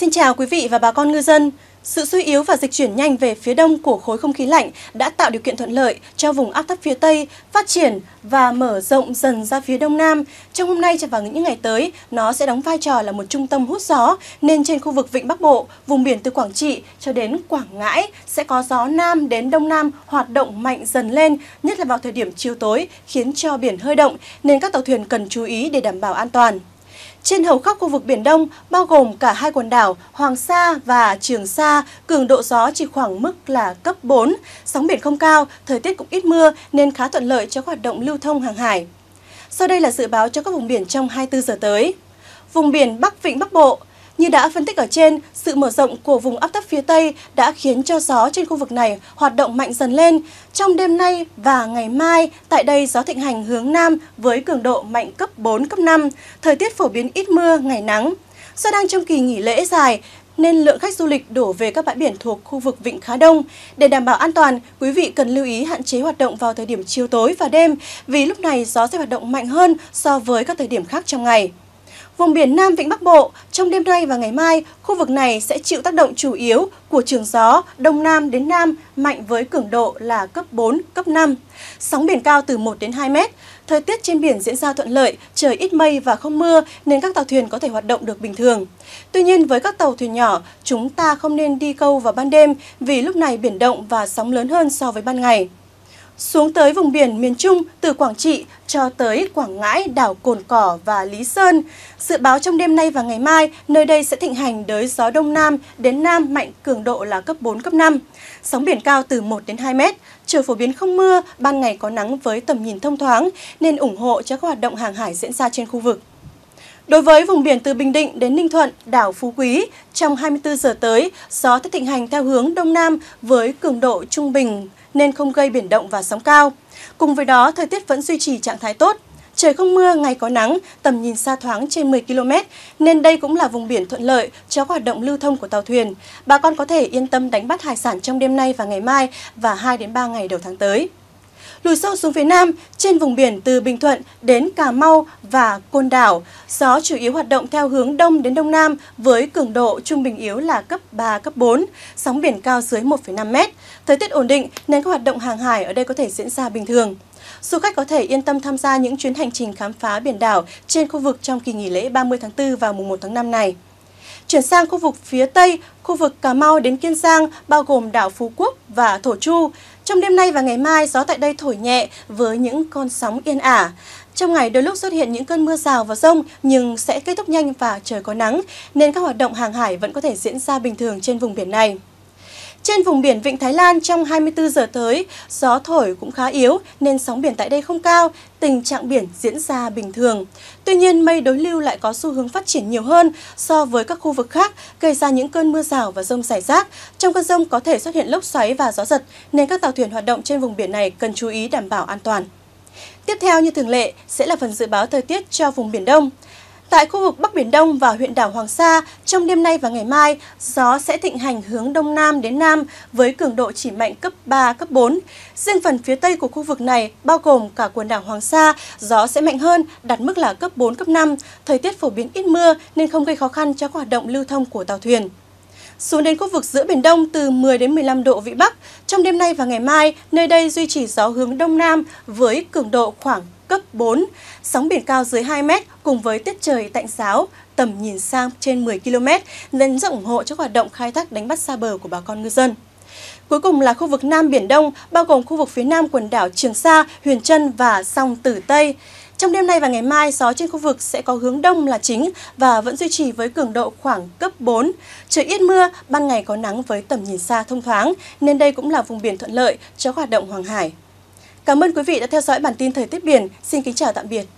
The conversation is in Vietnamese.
Xin chào quý vị và bà con ngư dân. Sự suy yếu và dịch chuyển nhanh về phía đông của khối không khí lạnh đã tạo điều kiện thuận lợi cho vùng áp thấp phía Tây phát triển và mở rộng dần ra phía đông nam. Trong hôm nay và những ngày tới, nó sẽ đóng vai trò là một trung tâm hút gió, nên trên khu vực Vịnh Bắc Bộ, vùng biển từ Quảng Trị cho đến Quảng Ngãi sẽ có gió nam đến đông nam hoạt động mạnh dần lên, nhất là vào thời điểm chiều tối, khiến cho biển hơi động, nên các tàu thuyền cần chú ý để đảm bảo an toàn. Trên hầu khắp khu vực Biển Đông, bao gồm cả hai quần đảo Hoàng Sa và Trường Sa, cường độ gió chỉ khoảng mức là cấp 4, sóng biển không cao, thời tiết cũng ít mưa nên khá thuận lợi cho hoạt động lưu thông hàng hải. Sau đây là dự báo cho các vùng biển trong 24 giờ tới. Vùng biển Bắc Vịnh Bắc Bộ, như đã phân tích ở trên, sự mở rộng của vùng áp thấp phía Tây đã khiến cho gió trên khu vực này hoạt động mạnh dần lên. Trong đêm nay và ngày mai, tại đây gió thịnh hành hướng Nam với cường độ mạnh cấp 4, cấp 5, thời tiết phổ biến ít mưa, ngày nắng. Do đang trong kỳ nghỉ lễ dài, nên lượng khách du lịch đổ về các bãi biển thuộc khu vực vịnh khá đông. Để đảm bảo an toàn, quý vị cần lưu ý hạn chế hoạt động vào thời điểm chiều tối và đêm vì lúc này gió sẽ hoạt động mạnh hơn so với các thời điểm khác trong ngày. Vùng biển Nam Vịnh Bắc Bộ, trong đêm nay và ngày mai, khu vực này sẽ chịu tác động chủ yếu của trường gió Đông Nam đến Nam mạnh với cường độ là cấp 4, cấp 5. Sóng biển cao từ 1 đến 2 mét. Thời tiết trên biển diễn ra thuận lợi, trời ít mây và không mưa nên các tàu thuyền có thể hoạt động được bình thường. Tuy nhiên với các tàu thuyền nhỏ, chúng ta không nên đi câu vào ban đêm vì lúc này biển động và sóng lớn hơn so với ban ngày xuống tới vùng biển miền Trung từ Quảng Trị cho tới Quảng Ngãi, đảo Cồn Cỏ và Lý Sơn. Dự báo trong đêm nay và ngày mai, nơi đây sẽ thịnh hành đới gió Đông Nam đến Nam mạnh cường độ là cấp 4, cấp 5. Sóng biển cao từ 1 đến 2 mét, trời phổ biến không mưa, ban ngày có nắng với tầm nhìn thông thoáng nên ủng hộ cho các hoạt động hàng hải diễn ra trên khu vực. Đối với vùng biển từ Bình Định đến Ninh Thuận, đảo Phú Quý, trong 24 giờ tới, gió tiếp thịnh hành theo hướng Đông Nam với cường độ trung bình nên không gây biển động và sóng cao. Cùng với đó, thời tiết vẫn duy trì trạng thái tốt. Trời không mưa, ngày có nắng, tầm nhìn xa thoáng trên 10 km, nên đây cũng là vùng biển thuận lợi cho hoạt động lưu thông của tàu thuyền. Bà con có thể yên tâm đánh bắt hải sản trong đêm nay và ngày mai và 2 đến 3 ngày đầu tháng tới. Lùi sâu xuống phía Nam, trên vùng biển từ Bình Thuận đến Cà Mau và Côn Đảo, gió chủ yếu hoạt động theo hướng Đông đến Đông Nam với cường độ trung bình yếu là cấp 3, cấp 4, sóng biển cao dưới 1,5 mét. Thời tiết ổn định nên các hoạt động hàng hải ở đây có thể diễn ra bình thường. Du khách có thể yên tâm tham gia những chuyến hành trình khám phá biển đảo trên khu vực trong kỳ nghỉ lễ 30 tháng 4 và mùng 1 tháng 5 này. Chuyển sang khu vực phía Tây, khu vực Cà Mau đến Kiên Giang bao gồm đảo Phú Quốc và Thổ Chu. Trong đêm nay và ngày mai, gió tại đây thổi nhẹ với những con sóng yên ả. Trong ngày đôi lúc xuất hiện những cơn mưa rào và rông nhưng sẽ kết thúc nhanh và trời có nắng, nên các hoạt động hàng hải vẫn có thể diễn ra bình thường trên vùng biển này. Trên vùng biển Vịnh Thái Lan trong 24 giờ tới, gió thổi cũng khá yếu nên sóng biển tại đây không cao, tình trạng biển diễn ra bình thường. Tuy nhiên, mây đối lưu lại có xu hướng phát triển nhiều hơn so với các khu vực khác, gây ra những cơn mưa rào và rông rải rác. Trong cơn rông có thể xuất hiện lốc xoáy và gió giật, nên các tàu thuyền hoạt động trên vùng biển này cần chú ý đảm bảo an toàn. Tiếp theo như thường lệ sẽ là phần dự báo thời tiết cho vùng Biển Đông. Tại khu vực Bắc Biển Đông và huyện đảo Hoàng Sa, trong đêm nay và ngày mai, gió sẽ thịnh hành hướng Đông Nam đến Nam với cường độ chỉ mạnh cấp 3, cấp 4. Riêng phần phía Tây của khu vực này, bao gồm cả quần đảo Hoàng Sa, gió sẽ mạnh hơn, đạt mức là cấp 4, cấp 5. Thời tiết phổ biến ít mưa nên không gây khó khăn cho các hoạt động lưu thông của tàu thuyền xuống đến khu vực giữa Biển Đông từ 10 đến 15 độ Vĩ Bắc. Trong đêm nay và ngày mai, nơi đây duy trì gió hướng Đông Nam với cường độ khoảng cấp 4, sóng biển cao dưới 2 mét cùng với tiết trời tạnh giáo, tầm nhìn sang trên 10 km nên rất ủng hộ cho hoạt động khai thác đánh bắt xa bờ của bà con ngư dân. Cuối cùng là khu vực Nam Biển Đông, bao gồm khu vực phía nam quần đảo Trường Sa, Huyền Trân và Song Tử Tây. Trong đêm nay và ngày mai, gió trên khu vực sẽ có hướng đông là chính và vẫn duy trì với cường độ khoảng cấp 4. Trời ít mưa, ban ngày có nắng với tầm nhìn xa thông thoáng, nên đây cũng là vùng biển thuận lợi cho hoạt động hoàng hải. Cảm ơn quý vị đã theo dõi bản tin thời tiết biển. Xin kính chào tạm biệt.